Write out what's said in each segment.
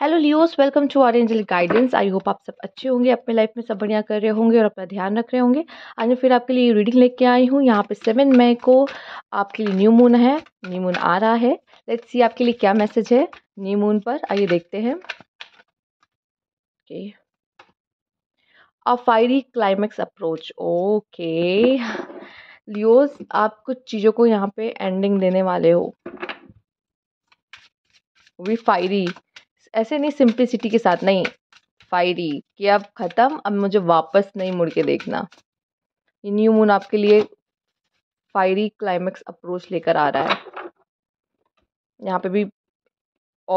Hello Leos welcome to our Angel Guidance I hope आप सब अच्छे होंगे अपने लाइफ में सब बढ़िया कर रहे होंगे और अपना ध्यान रख रहे होंगे आज मैं फिर आपके लिए रीडिंग लेके आई हूँ यहाँ पे सेवन मई को आपके लिए न्यू मून है न्यू मून आ रहा है लेट्स सी आपके लिए क्या मैसेज है न्यू मून पर आइए देखते हैं okay a fiery climax approach okay Leos आप कुछ चीज़ों को यहाँ पे एंडिंग देने वाले हो वी फायरी ऐसे नहीं सिंपलिसिटी के साथ नहीं फायरी कि अब ख़त्म अब मुझे वापस नहीं मुड़ के देखना ये न्यू मून आपके लिए फायरी क्लाइमेक्स अप्रोच लेकर आ रहा है यहाँ पे भी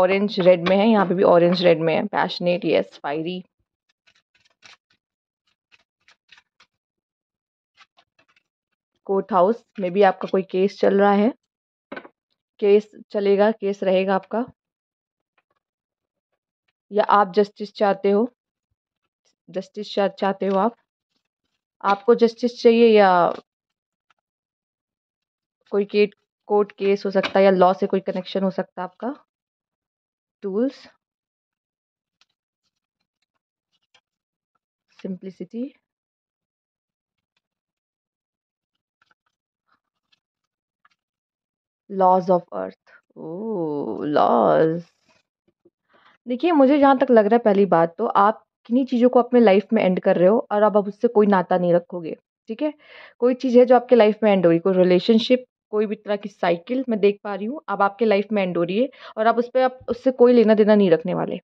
ऑरेंज रेड में है यहाँ पे भी ऑरेंज रेड में है passionate yes fiery court house में भी आपका कोई केस चल रहा है केस चलेगा केस रहेगा आपका या आप जस्टिस चाहते हो जस्टिस चाहते हो आप आपको जस्टिस चाहिए या कोई केट कोर्ट केस हो सकता है या लॉ से कोई कनेक्शन हो सकता है आपका tools simplicity laws of earth oh laws देखिए, मुझे जहाँ तक लग रहा है पहली बात तो आप किन्हीं चीज़ों को अपने लाइफ़ में एंड कर रहे हो और अब आप उससे कोई नाता नहीं रखोगे, ठीक है? कोई चीज़ है जो आपके लाइफ़ में एंड हो रही है, कोई रिलेशनशिप, कोई भी तरह की साइकिल मैं देख पा रही हूँ अब आपके लाइफ़ में एंड हो रही है और आप उस पर आप उससे कोई लेना-देना नहीं रखने वाले,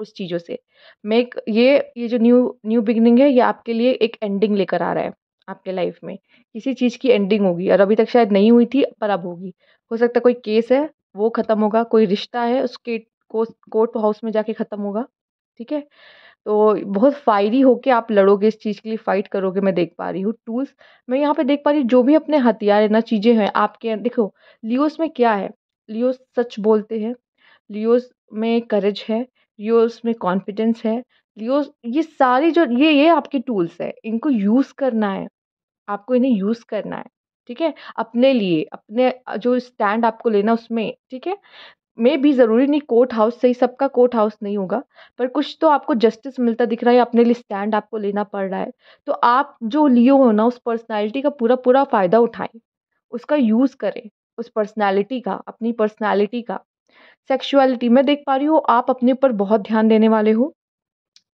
उस चीज़ों से। मैं एक ये ये जो न्यू न्यू बिगनिंग है ये आपके लिए एक एंडिंग लेकर आ रहा है, आपके लाइफ़ में। किसी चीज़ की एंडिंग होगी और अभी तक शायद नहीं हुई थी पर अब होगी। हो सकता है कोई केस है, वो खत्म होगा, कोई रिश्ता है उसके कोर्ट हाउस में जाके ख़त्म होगा ठीक है तो बहुत फायरी होके आप लड़ोगे इस चीज़ के लिए फाइट करोगे मैं देख पा रही हूँ टूल्स मैं यहाँ पे देख पा रही हूँ जो भी अपने हथियार है ना चीज़ें हैं आपके देखो लियोस में क्या है लियोस सच बोलते हैं लियोस में करेज है लियोस में कॉन्फिडेंस है लियोस ये सारी जो ये ये आपके टूल्स है इनको यूज़ करना है आपको इन्हें यूज़ करना है ठीक है अपने लिए अपने जो स्टैंड आपको लेना उसमें ठीक है में भी ज़रूरी नहीं कोर्ट हाउस से ही सबका कोर्ट हाउस नहीं होगा पर कुछ तो आपको जस्टिस मिलता दिख रहा है अपने लिए स्टैंड आपको लेना पड़ रहा है तो आप जो लिए हो ना उस पर्सनैलिटी का पूरा पूरा फ़ायदा उठाएं उसका यूज़ करें उस पर्सनैलिटी का अपनी पर्सनैलिटी का सेक्शुअलिटी मैं देख पा रही हूँ आप अपने ऊपर बहुत ध्यान देने वाले हो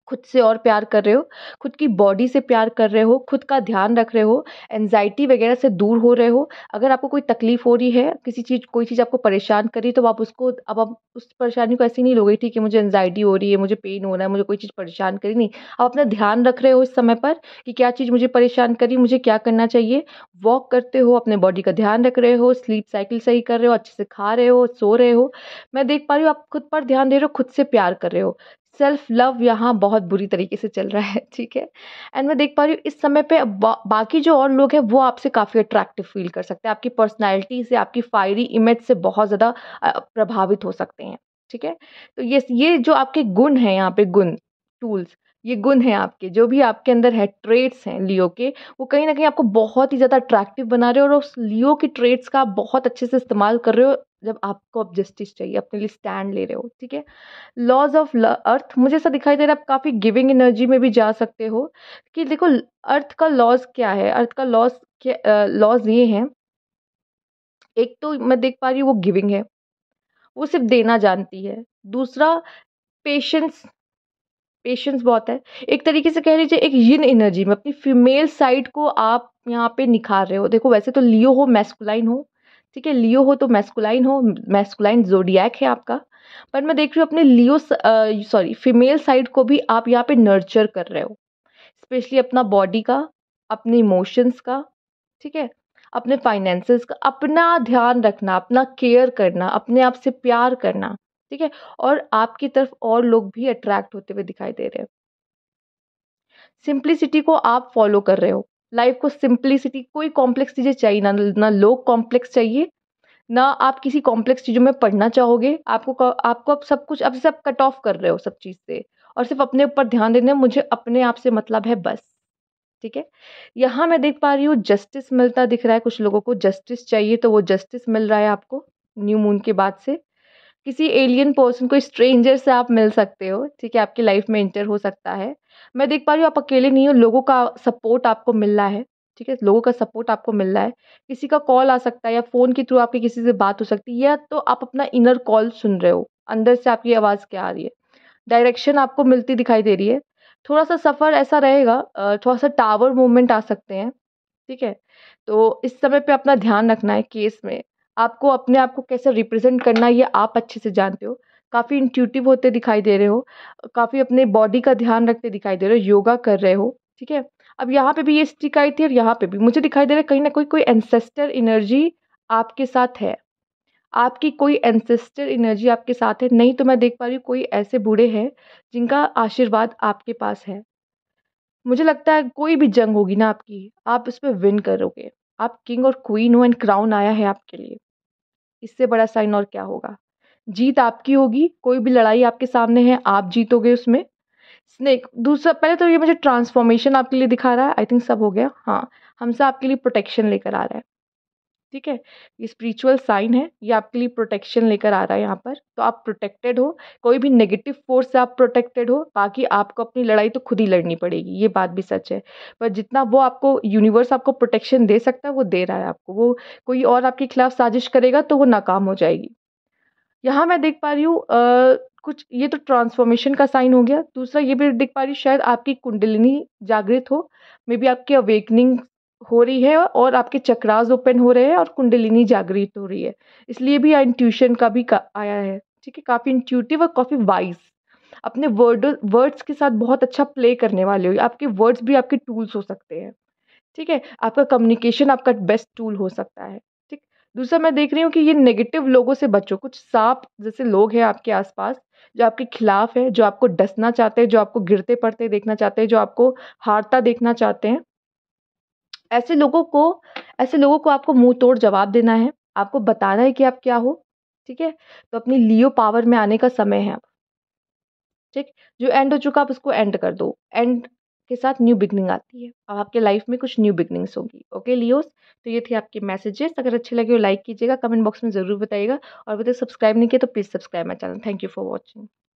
खुद से और प्यार कर रहे हो खुद की बॉडी से प्यार कर रहे हो खुद का ध्यान रख रहे हो एनजाइटी वगैरह से दूर हो रहे हो अगर आपको कोई तकलीफ़ हो रही है किसी चीज़ कोई चीज़ आपको परेशान करी तो आप उसको अब आप उस परेशानी को ऐसे नहीं लोगे ठीक है मुझे एनजाइटी हो रही है मुझे पेन हो रहा है मुझे कोई चीज़ परेशान करी नहीं आप अपना ध्यान रख रहे हो इस समय पर कि क्या चीज़ मुझे परेशान करी मुझे क्या करना चाहिए वॉक करते हो अपने बॉडी का ध्यान रख रहे हो स्लीप साइकिल सही कर रहे हो अच्छे से खा रहे हो सो रहे हो मैं देख पा रही हूँ आप खुद पर ध्यान दे रहे हो खुद से प्यार कर रहे हो सेल्फ लव यहाँ बहुत बुरी तरीके से चल रहा है ठीक है एंड मैं देख पा रही हूँ इस समय पे बा, बाकी जो और लोग हैं वो आपसे काफ़ी अट्रैक्टिव फील कर सकते हैं आपकी पर्सनैलिटी से आपकी फायरी इमेज से बहुत ज़्यादा प्रभावित हो सकते हैं ठीक है तो ये ये जो आपके गुण हैं यहाँ पे गुण टूल्स ये गुण हैं आपके जो भी आपके अंदर है ट्रेड्स हैं लियो के वो कहीं ना कहीं आपको बहुत ही ज़्यादा अट्रैक्टिव बना रहे हो और उस लियो के ट्रेड्स का आप बहुत अच्छे से इस्तेमाल कर रहे हो जब आपको अब जस्टिस चाहिए अपने लिए स्टैंड ले रहे हो ठीक है लॉज ऑफ अर्थ मुझे ऐसा दिखाई दे रहा है आप काफ़ी गिविंग एनर्जी में भी जा सकते हो कि देखो अर्थ का लॉज क्या है अर्थ का लॉज क्या लॉज ये है एक तो मैं देख पा रही हूँ वो गिविंग है वो सिर्फ देना जानती है दूसरा पेशेंस पेशेंस बहुत है एक तरीके से कह लीजिए एक यिन एनर्जी में अपनी फीमेल साइड को आप यहाँ पे निखार रहे हो देखो वैसे तो लियो हो मैस्कुलाइन हो ठीक है लियो हो तो मैस्कुलाइन हो मैस्कुलाइन जोडियाक है आपका पर मैं देख रही हूँ अपने लियो सॉरी फीमेल साइड को भी आप यहाँ पे नर्चर कर रहे हो स्पेशली अपना बॉडी का अपने इमोशंस का ठीक है अपने फाइनेंसेस का अपना ध्यान रखना अपना केयर करना अपने आप से प्यार करना ठीक है और आपकी तरफ और लोग भी अट्रैक्ट होते हुए दिखाई दे रहे हैं सिंप्लिसिटी को आप फॉलो कर रहे हो लाइफ को सिंप्लिसिटी कोई कॉम्प्लेक्स चीज़ें चाहिए ना ना लोग कॉम्प्लेक्स चाहिए ना आप किसी कॉम्प्लेक्स चीज़ों में पढ़ना चाहोगे आपको आपको अब सब कुछ अब से आप कट ऑफ कर रहे हो सब चीज़ से और सिर्फ अपने ऊपर ध्यान देने मुझे अपने आप से मतलब है बस ठीक है यहाँ मैं देख पा रही हूँ जस्टिस मिलता दिख रहा है कुछ लोगों को जस्टिस चाहिए तो वो जस्टिस मिल रहा है आपको न्यू मून के बाद से किसी एलियन पर्सन को स्ट्रेंजर से आप मिल सकते हो ठीक है आपकी लाइफ में इंटर हो सकता है मैं देख पा रही हूँ आप अकेले नहीं हो लोगों का सपोर्ट आपको मिल रहा है ठीक है लोगों का सपोर्ट आपको मिल रहा है किसी का कॉल आ सकता है या फ़ोन के थ्रू आपकी किसी से बात हो सकती है या तो आप अपना इनर कॉल सुन रहे हो अंदर से आपकी आवाज़ क्या आ रही है डायरेक्शन आपको मिलती दिखाई दे रही है थोड़ा सा सफ़र ऐसा रहेगा थोड़ा सा टावर मूवमेंट आ सकते हैं ठीक है तो इस समय पे अपना ध्यान रखना है केस में आपको अपने आप को कैसे रिप्रेजेंट करना है ये आप अच्छे से जानते हो काफ़ी इंट्यूटिव होते दिखाई दे रहे हो काफ़ी अपने बॉडी का ध्यान रखते दिखाई दे रहे हो योगा कर रहे हो ठीक है अब यहाँ पे भी ये स्टिक आई थी और यहाँ पे भी मुझे दिखाई दे रहा है कहीं ना कहीं कोई एनसेस्टर एनर्जी आपके साथ है आपकी कोई एनसेस्टर एनर्जी आपके साथ है नहीं तो मैं देख पा रही हूँ कोई ऐसे बूढ़े हैं जिनका आशीर्वाद आपके पास है मुझे लगता है कोई भी जंग होगी ना आपकी आप उस पर विन करोगे आप किंग और क्वीन हो एंड क्राउन आया है आपके लिए इससे बड़ा साइन और क्या होगा जीत आपकी होगी कोई भी लड़ाई आपके सामने है आप जीतोगे उसमें स्नेक दूसरा पहले तो ये मुझे ट्रांसफॉर्मेशन आपके लिए दिखा रहा है आई थिंक सब हो गया हाँ हमसे आपके लिए प्रोटेक्शन लेकर आ रहा है ठीक है ये स्पिरिचुअल साइन है ये आपके लिए प्रोटेक्शन लेकर आ रहा है यहाँ पर तो आप प्रोटेक्टेड हो कोई भी नेगेटिव फोर्स से आप प्रोटेक्टेड हो बाकी आपको अपनी लड़ाई तो खुद ही लड़नी पड़ेगी ये बात भी सच है पर जितना वो आपको यूनिवर्स आपको प्रोटेक्शन दे सकता है वो दे रहा है आपको वो कोई और आपके खिलाफ साजिश करेगा तो वो नाकाम हो जाएगी यहाँ मैं देख पा रही हूँ कुछ ये तो ट्रांसफॉर्मेशन का साइन हो गया दूसरा ये भी देख पा रही शायद आपकी कुंडलिनी जागृत हो मे बी आपकी अवेकनिंग हो रही है और आपके चक्रास ओपन हो रहे हैं और कुंडलिनी जागृत हो रही है इसलिए भी इंट्यूशन का भी का, आया है ठीक है काफ़ी इंट्यूटिव और काफ़ी वाइज अपने वर्ड वर्ड्स के साथ बहुत अच्छा प्ले करने वाले हो आपके वर्ड्स भी आपके टूल्स हो सकते हैं ठीक है आपका कम्युनिकेशन आपका बेस्ट टूल हो सकता है ठीक दूसरा मैं देख रही हूँ कि ये नेगेटिव लोगों से बचो कुछ सांप जैसे लोग हैं आपके आसपास जो आपके खिलाफ है जो आपको डसना चाहते हैं जो आपको गिरते पड़ते देखना चाहते हैं जो आपको हारता देखना चाहते हैं ऐसे लोगों को ऐसे लोगों को आपको मुंह तोड़ जवाब देना है आपको बताना है कि आप क्या हो ठीक है तो अपनी लियो पावर में आने का समय है अब ठीक जो एंड हो चुका आप उसको एंड कर दो एंड के साथ न्यू बिगनिंग आती है अब आपके लाइफ में कुछ न्यू बिगनिंग्स होगी ओके लियोस तो ये थे आपके मैसेजेस अगर अच्छे लगे हो लाइक कीजिएगा कमेंट बॉक्स में ज़रूर बताइएगा और अगर सब्सक्राइब नहीं किया तो please subscribe my channel thank you for watching